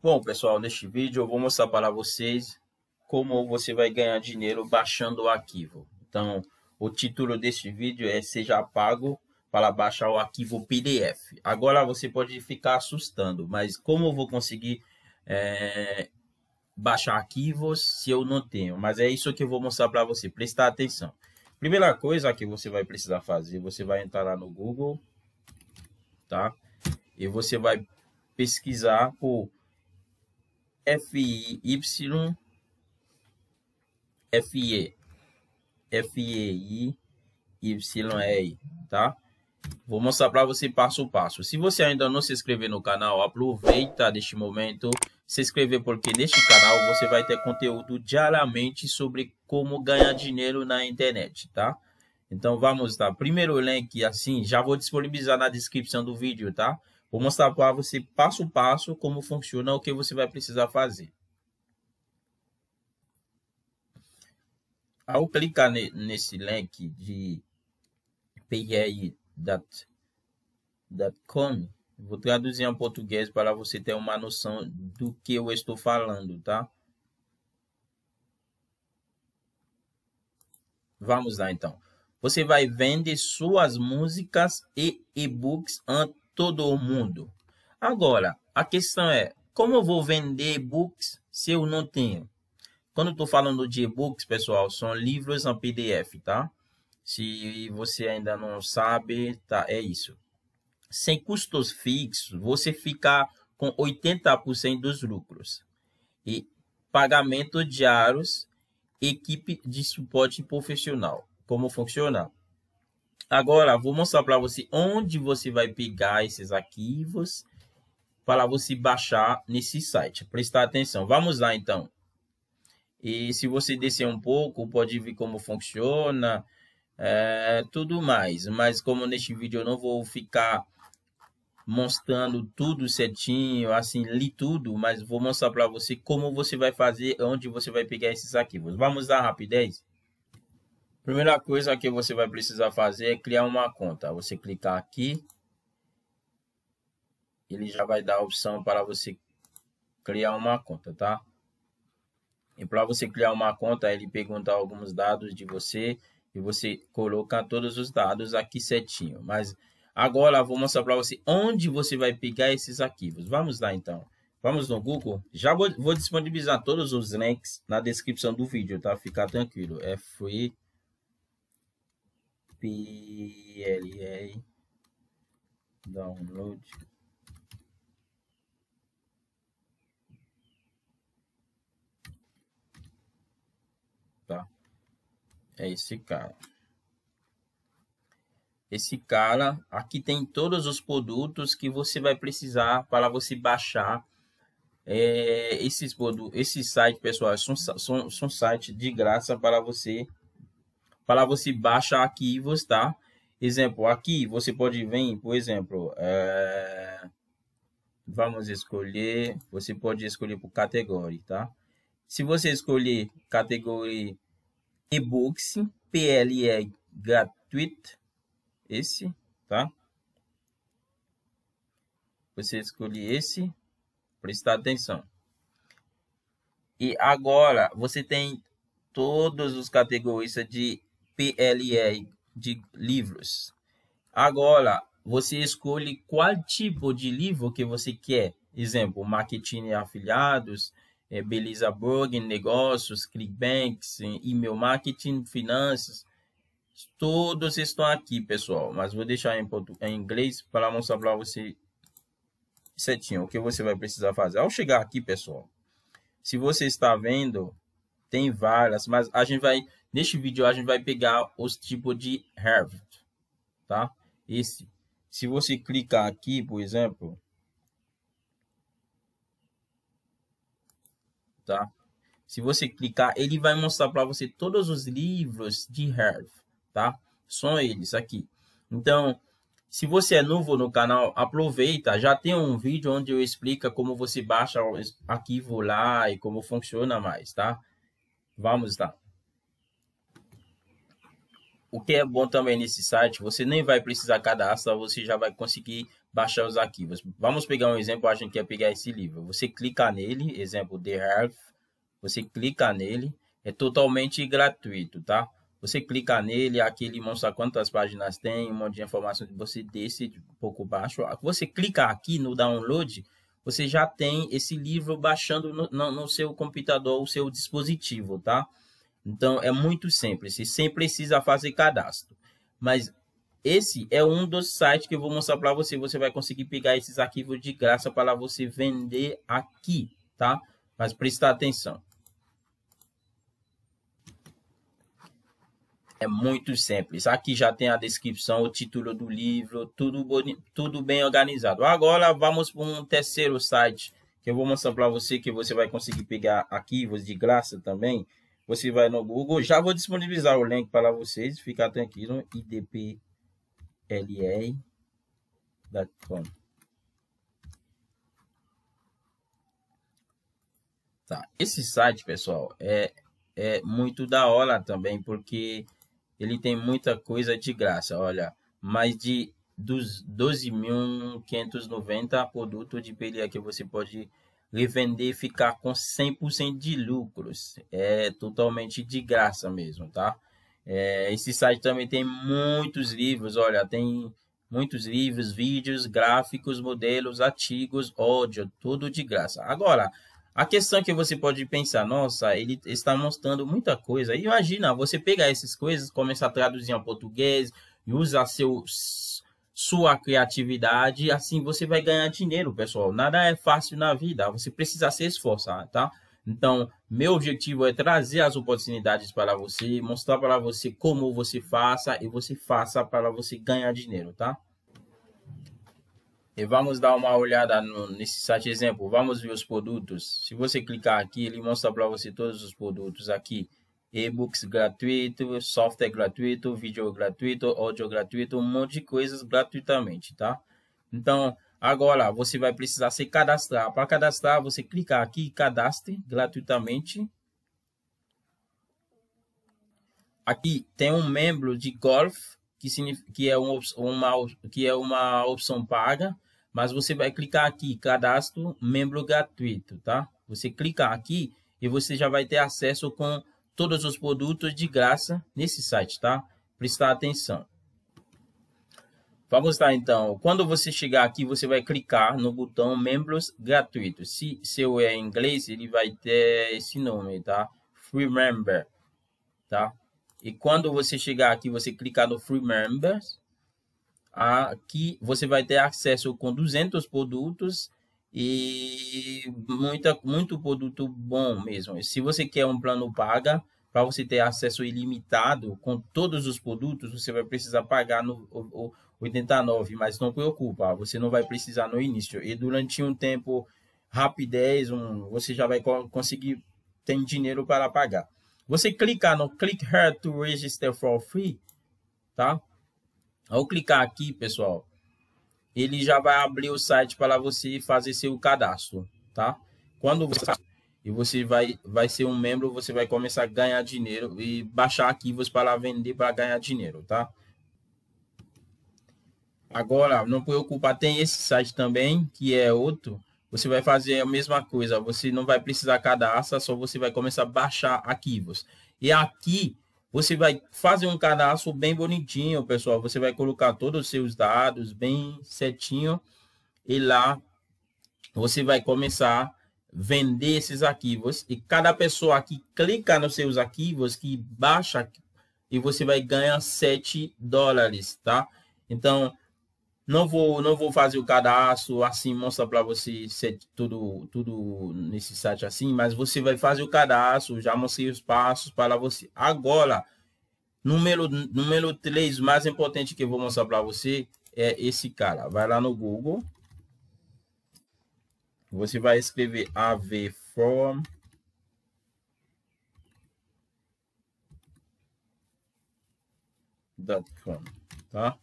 Bom, pessoal, neste vídeo eu vou mostrar para vocês como você vai ganhar dinheiro baixando o arquivo. Então, o título deste vídeo é Seja Pago para baixar o arquivo PDF. Agora você pode ficar assustando, mas como eu vou conseguir é, baixar arquivos se eu não tenho? Mas é isso que eu vou mostrar para você, prestar atenção. Primeira coisa que você vai precisar fazer, você vai entrar lá no Google, tá? E você vai pesquisar por Y FE, FEI, YEI, tá? Vou mostrar para você passo a passo. Se você ainda não se inscreveu no canal, aproveita deste momento se inscrever, porque neste canal você vai ter conteúdo diariamente sobre como ganhar dinheiro na internet, tá? Então vamos lá. Primeiro link, assim, já vou disponibilizar na descrição do vídeo, tá? Vou mostrar para você passo a passo como funciona o que você vai precisar fazer. Ao clicar nesse link de PGI.com, vou traduzir em português para você ter uma noção do que eu estou falando, tá? Vamos lá então. Você vai vender suas músicas e e-books todo o mundo. Agora, a questão é, como eu vou vender e-books se eu não tenho? Quando estou falando de e-books, pessoal, são livros em PDF, tá? Se você ainda não sabe, tá, é isso. Sem custos fixos, você fica com 80% dos lucros. E pagamento diários, equipe de suporte profissional. Como funciona? Agora, vou mostrar para você onde você vai pegar esses arquivos para você baixar nesse site. Prestar atenção. Vamos lá, então. E se você descer um pouco, pode ver como funciona, é, tudo mais. Mas como neste vídeo eu não vou ficar mostrando tudo certinho, assim, li tudo, mas vou mostrar para você como você vai fazer, onde você vai pegar esses arquivos. Vamos lá, rapidez. Primeira coisa que você vai precisar fazer é criar uma conta. Você clicar aqui, ele já vai dar a opção para você criar uma conta, tá? E para você criar uma conta, ele pergunta alguns dados de você e você coloca todos os dados aqui certinho. Mas agora vou mostrar para você onde você vai pegar esses arquivos. Vamos lá então. Vamos no Google. Já vou, vou disponibilizar todos os links na descrição do vídeo, tá? Fica tranquilo. É free PLA download tá é esse cara esse cara aqui tem todos os produtos que você vai precisar para você baixar é, esses produtos esses sites pessoal são, são, são sites de graça para você para você baixar arquivos, tá? Exemplo, aqui você pode vir, por exemplo, é... vamos escolher, você pode escolher por categoria, tá? Se você escolher categoria e-books, PLE gratuito, esse, tá? Você escolhe esse, prestar atenção. E agora você tem todos os categorias de PLE de livros. Agora, você escolhe qual tipo de livro que você quer. Exemplo, marketing e afiliados, é, eh, beleza blogging, negócios, clickbanks, e-mail marketing, finanças. Todos estão aqui, pessoal. Mas vou deixar em, em inglês para mostrar para você certinho o que você vai precisar fazer. Ao chegar aqui, pessoal, se você está vendo, tem várias, mas a gente vai Neste vídeo a gente vai pegar os tipos de Harvard, tá? Esse. Se você clicar aqui, por exemplo, tá? Se você clicar, ele vai mostrar para você todos os livros de Harvard, tá? São eles aqui. Então, se você é novo no canal, aproveita, já tem um vídeo onde eu explico como você baixa o arquivo lá e como funciona mais, tá? Vamos lá. O que é bom também nesse site, você nem vai precisar cadastrar, você já vai conseguir baixar os arquivos. Vamos pegar um exemplo, a gente quer pegar esse livro. Você clica nele, exemplo The Health, você clica nele, é totalmente gratuito, tá? Você clica nele, aqui ele mostra quantas páginas tem, um monte de informação que você desce um pouco baixo. Você clica aqui no download, você já tem esse livro baixando no, no, no seu computador, o seu dispositivo, tá? Então é muito simples, você sem precisa fazer cadastro. Mas esse é um dos sites que eu vou mostrar para você, você vai conseguir pegar esses arquivos de graça para você vender aqui, tá? Mas prestar atenção. É muito simples. Aqui já tem a descrição, o título do livro, tudo, tudo bem organizado. Agora vamos para um terceiro site que eu vou mostrar para você que você vai conseguir pegar arquivos de graça também. Você vai no Google, já vou disponibilizar o link para vocês, fica tranquilo, idplr.com. Tá, esse site, pessoal, é, é muito da hora também, porque ele tem muita coisa de graça, olha, mais de dos 12.590 produtos de pele que você pode revender e ficar com 100% de lucros. É totalmente de graça mesmo, tá? É, esse site também tem muitos livros, olha, tem muitos livros, vídeos, gráficos, modelos, artigos, ódio, tudo de graça. Agora, a questão que você pode pensar, nossa, ele está mostrando muita coisa. Imagina você pegar essas coisas, começar a traduzir ao português e usar seus sua criatividade, assim você vai ganhar dinheiro, pessoal. Nada é fácil na vida, você precisa se esforçar, tá? Então, meu objetivo é trazer as oportunidades para você, mostrar para você como você faça e você faça para você ganhar dinheiro, tá? E vamos dar uma olhada no, nesse site exemplo. Vamos ver os produtos. Se você clicar aqui, ele mostra para você todos os produtos aqui e-books gratuito, software gratuito, vídeo gratuito, áudio gratuito, um monte de coisas gratuitamente, tá? Então, agora você vai precisar se cadastrar. Para cadastrar, você clicar aqui cadastre gratuitamente. Aqui tem um membro de golf que, que, é, um, uma, que é uma opção paga, mas você vai clicar aqui cadastro membro gratuito, tá? Você clicar aqui e você já vai ter acesso com todos os produtos de graça nesse site, tá? Prestar atenção. Vamos lá então. Quando você chegar aqui, você vai clicar no botão Membros Gratuitos. Se seu é inglês, ele vai ter esse nome, tá? Free Member, tá? E quando você chegar aqui, você clicar no Free Members. Aqui você vai ter acesso com 200 produtos e muita, muito produto bom mesmo. Se você quer um plano paga, para você ter acesso ilimitado com todos os produtos, você vai precisar pagar no, o, o 89, mas não preocupa, você não vai precisar no início. E durante um tempo rapidez, um, você já vai conseguir ter dinheiro para pagar. Você clicar no Click Here to Register for Free, tá? Ao clicar aqui, pessoal, ele já vai abrir o site para você fazer seu cadastro, tá? Quando você e você vai vai ser um membro, você vai começar a ganhar dinheiro e baixar arquivos para vender para ganhar dinheiro, tá? Agora, não preocupa, tem esse site também, que é outro. Você vai fazer a mesma coisa, você não vai precisar cadastrar, só você vai começar a baixar arquivos. E aqui você vai fazer um cadastro bem bonitinho, pessoal. Você vai colocar todos os seus dados bem certinho e lá você vai começar a vender esses arquivos. E cada pessoa que clica nos seus arquivos, que baixa, e você vai ganhar 7 dólares, tá? Então, não vou, não vou fazer o cadastro assim, mostrar para você ser é tudo, tudo nesse site assim, mas você vai fazer o cadastro, já mostrei os passos para você. Agora, número, número 3 mais importante que eu vou mostrar para você é esse cara. Vai lá no Google. Você vai escrever AV Form. .com, tá?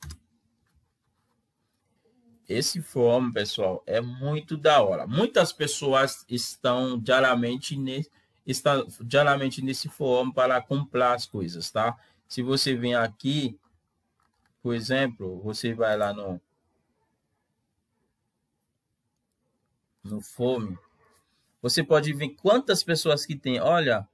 Esse fórum, pessoal, é muito da hora. Muitas pessoas estão diariamente, ne, estão diariamente nesse fórum para comprar as coisas, tá? Se você vem aqui, por exemplo, você vai lá no no fome, você pode ver quantas pessoas que tem. Olha,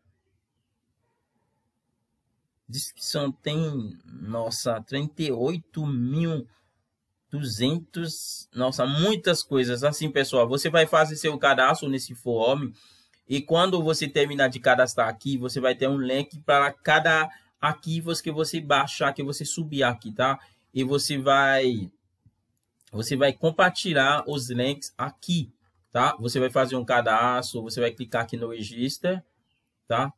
diz que são tem, nossa, 38 mil 200, nossa, muitas coisas. Assim, pessoal, você vai fazer seu cadastro nesse form e quando você terminar de cadastrar aqui, você vai ter um link para cada arquivos que você baixar, que você subir aqui, tá? E você vai você vai compartilhar os links aqui, tá? Você vai fazer um cadastro, você vai clicar aqui no register, tá?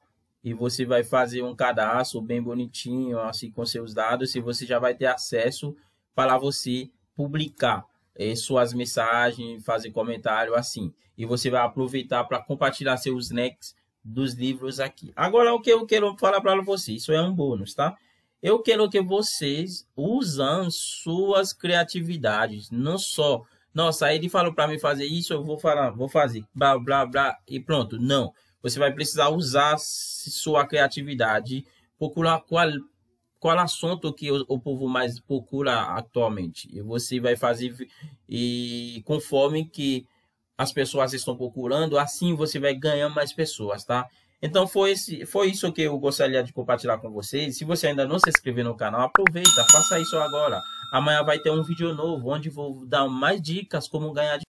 E você vai fazer um cadastro bem bonitinho, assim, com seus dados, e você já vai ter acesso para você publicar é, suas mensagens, fazer comentário assim. E você vai aproveitar para compartilhar seus necks dos livros aqui. Agora, o que eu quero falar para vocês, isso é um bônus, tá? Eu quero que vocês usam suas criatividades, não só, nossa, ele falou para mim fazer isso, eu vou falar, vou fazer, blá, blá, blá, e pronto. Não, você vai precisar usar sua criatividade, procurar qual qual assunto que o, o, povo mais procura atualmente. E você vai fazer e conforme que as pessoas estão procurando, assim você vai ganhar mais pessoas, tá? Então foi, esse, foi isso que eu gostaria de compartilhar com vocês. Se você ainda não se inscreveu no canal, aproveita, faça isso agora. Amanhã vai ter um vídeo novo onde vou dar mais dicas como ganhar